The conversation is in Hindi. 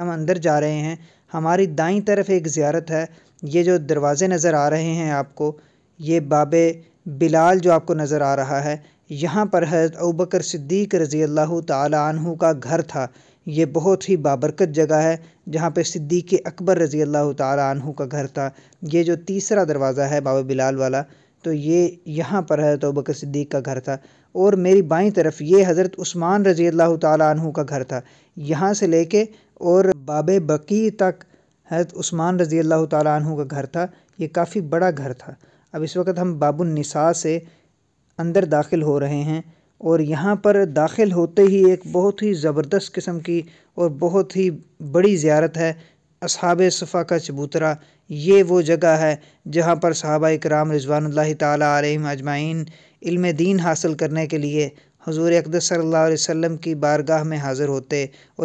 हम अंदर जा रहे हैं हमारी दाई तरफ एक ज़्यारत है ये जो दरवाज़े नज़र आ रहे हैं आपको ये बाब बिलाल जो आपको नज़र आ रहा है यहाँ पर हज़रत अबकर सिद्दीक रज़ी अल्लाह तहु का घर था ये बहुत ही बाबरकत जगह है जहाँ पर सिद्दीक अकबर रज़ी अल्लाह तहु का घर था ये जो तीसरा दरवाज़ा है बाबा बिलाल वाला तो ये यहाँ पर है तो सिद्दीक का घर था और मेरी बाईं तरफ ये हज़रत उस्मान रज़ी अल्लाह तु का घर था यहाँ से लेके और बाब बकी तक हज़रत उस्मान रज़ी अल्लाह तु का घर था ये काफ़ी बड़ा घर था अब इस वक्त हम निसा से अंदर दाखिल हो रहे हैं और यहाँ पर दाखिल होते ही एक बहुत ही ज़बरदस्त किस्म की और बहुत ही बड़ी ज़्यारत है असहाब सफ़ा का चबूतरा ये वो जगह है जहाँ पर सहाबा कराम रिजवान तम अजमाइन इल्म दीन हासिल करने के लिए हजूर अकदर सल्ला वसम की बारगाह में हाज़िर होते और